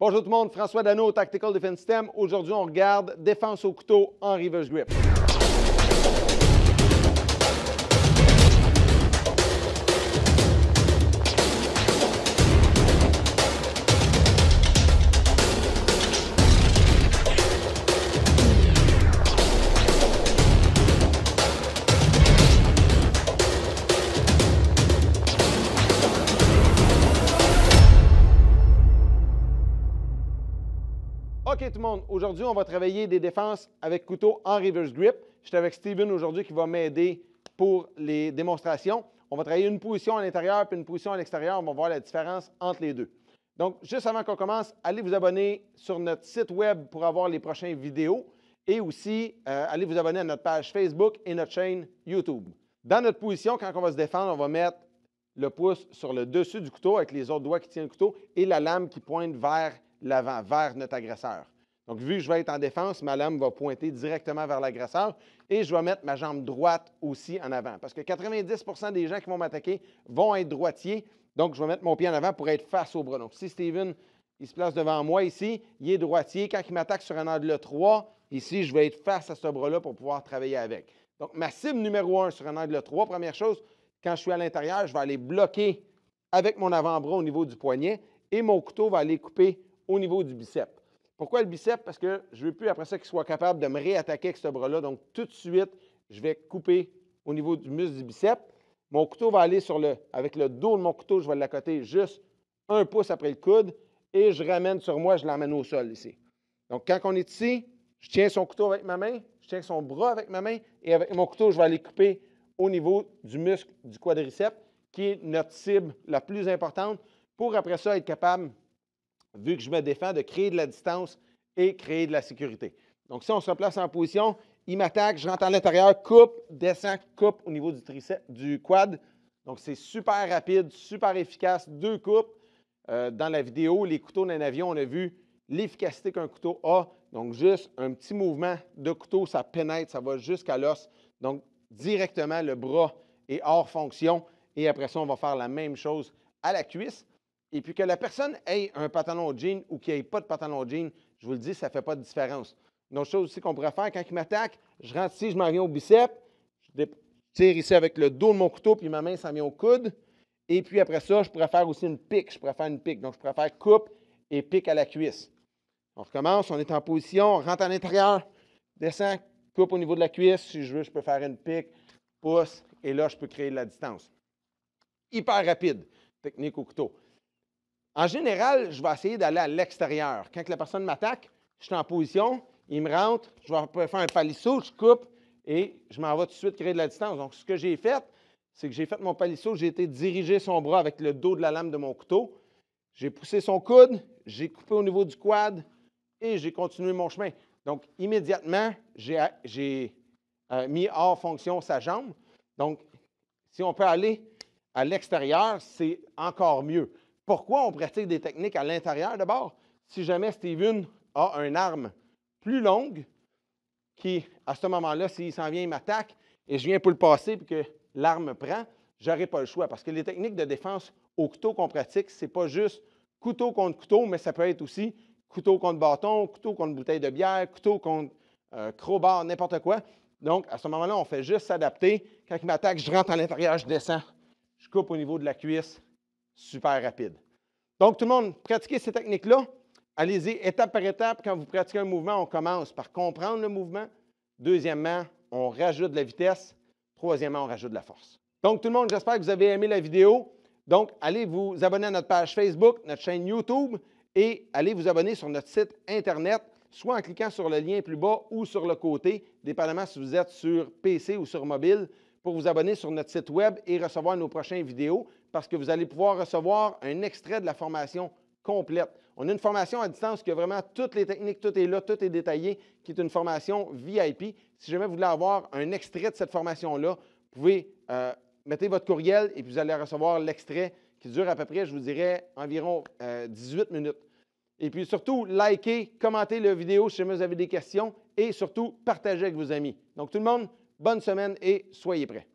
Bonjour tout le monde, François Dano, Tactical Defense System. Aujourd'hui, on regarde défense au couteau en reverse grip. OK, tout le monde, aujourd'hui, on va travailler des défenses avec couteau en reverse grip. Je suis avec Steven aujourd'hui qui va m'aider pour les démonstrations. On va travailler une position à l'intérieur puis une position à l'extérieur. On va voir la différence entre les deux. Donc, juste avant qu'on commence, allez vous abonner sur notre site web pour avoir les prochaines vidéos et aussi euh, allez vous abonner à notre page Facebook et notre chaîne YouTube. Dans notre position, quand on va se défendre, on va mettre le pouce sur le dessus du couteau avec les autres doigts qui tiennent le couteau et la lame qui pointe vers l'avant, vers notre agresseur. Donc, vu que je vais être en défense, ma lame va pointer directement vers l'agresseur et je vais mettre ma jambe droite aussi en avant. Parce que 90 des gens qui vont m'attaquer vont être droitiers. Donc, je vais mettre mon pied en avant pour être face au bras. Donc, si Steven, il se place devant moi ici, il est droitier. Quand il m'attaque sur un angle 3, ici, je vais être face à ce bras-là pour pouvoir travailler avec. Donc, ma cible numéro 1 sur un angle 3, première chose, quand je suis à l'intérieur, je vais aller bloquer avec mon avant-bras au niveau du poignet et mon couteau va aller couper au niveau du bicep. Pourquoi le bicep? Parce que je ne veux plus après ça qu'il soit capable de me réattaquer avec ce bras-là. Donc, tout de suite, je vais couper au niveau du muscle du bicep. Mon couteau va aller sur le, avec le dos de mon couteau, je vais l'accoter juste un pouce après le coude et je ramène sur moi, je l'emmène au sol ici. Donc, quand on est ici, je tiens son couteau avec ma main, je tiens son bras avec ma main et avec mon couteau, je vais aller couper au niveau du muscle du quadriceps qui est notre cible la plus importante pour après ça être capable vu que je me défends, de créer de la distance et créer de la sécurité. Donc, si on se place en position, il m'attaque, je rentre à l'intérieur, coupe, descend, coupe au niveau du, triceps, du quad. Donc, c'est super rapide, super efficace, deux coupes. Euh, dans la vidéo, les couteaux d'un avion, on a vu l'efficacité qu'un couteau a. Donc, juste un petit mouvement de couteau, ça pénètre, ça va jusqu'à l'os. Donc, directement, le bras est hors fonction. Et après ça, on va faire la même chose à la cuisse et puis que la personne ait un pantalon jean ou qu'il n'ait pas de pantalon jean, je vous le dis, ça ne fait pas de différence. Une autre chose aussi qu'on pourrait faire, quand il m'attaque, je rentre ici, je m'en viens au bicep, je tire ici avec le dos de mon couteau, puis ma main s'en vient au coude. Et puis après ça, je pourrais faire aussi une pique. Je pourrais faire une pique. Donc, je pourrais faire coupe et pique à la cuisse. On recommence, on est en position, on rentre à l'intérieur, descend, coupe au niveau de la cuisse. Si je veux, je peux faire une pique, pousse, et là, je peux créer de la distance. Hyper rapide, technique au couteau. En général, je vais essayer d'aller à l'extérieur. Quand la personne m'attaque, je suis en position, il me rentre, je vais faire un palisseau, je coupe et je m'en vais tout de suite créer de la distance. Donc, ce que j'ai fait, c'est que j'ai fait mon palisseau, j'ai été diriger son bras avec le dos de la lame de mon couteau. J'ai poussé son coude, j'ai coupé au niveau du quad et j'ai continué mon chemin. Donc, immédiatement, j'ai euh, mis hors fonction sa jambe. Donc, si on peut aller à l'extérieur, c'est encore mieux. Pourquoi on pratique des techniques à l'intérieur d'abord? Si jamais Steven a une arme plus longue, qui, à ce moment-là, s'il s'en vient, il m'attaque, et je viens pour le passer, puis que l'arme prend, j'aurai pas le choix. Parce que les techniques de défense au couteau qu'on pratique, c'est pas juste couteau contre couteau, mais ça peut être aussi couteau contre bâton, couteau contre bouteille de bière, couteau contre euh, crowbar, n'importe quoi. Donc, à ce moment-là, on fait juste s'adapter. Quand il m'attaque, je rentre à l'intérieur, je descends, je coupe au niveau de la cuisse, super rapide. Donc, tout le monde, pratiquez ces techniques-là. Allez-y étape par étape. Quand vous pratiquez un mouvement, on commence par comprendre le mouvement. Deuxièmement, on rajoute de la vitesse. Troisièmement, on rajoute de la force. Donc, tout le monde, j'espère que vous avez aimé la vidéo. Donc, allez vous abonner à notre page Facebook, notre chaîne YouTube et allez vous abonner sur notre site Internet, soit en cliquant sur le lien plus bas ou sur le côté, dépendamment si vous êtes sur PC ou sur mobile, pour vous abonner sur notre site Web et recevoir nos prochaines vidéos parce que vous allez pouvoir recevoir un extrait de la formation complète. On a une formation à distance qui a vraiment toutes les techniques, tout est là, tout est détaillé, qui est une formation VIP. Si jamais vous voulez avoir un extrait de cette formation-là, vous pouvez euh, mettre votre courriel et vous allez recevoir l'extrait qui dure à peu près, je vous dirais, environ 18 euh, minutes. Et puis surtout, likez, commentez la vidéo si jamais vous avez des questions et surtout, partagez avec vos amis. Donc tout le monde, bonne semaine et soyez prêts.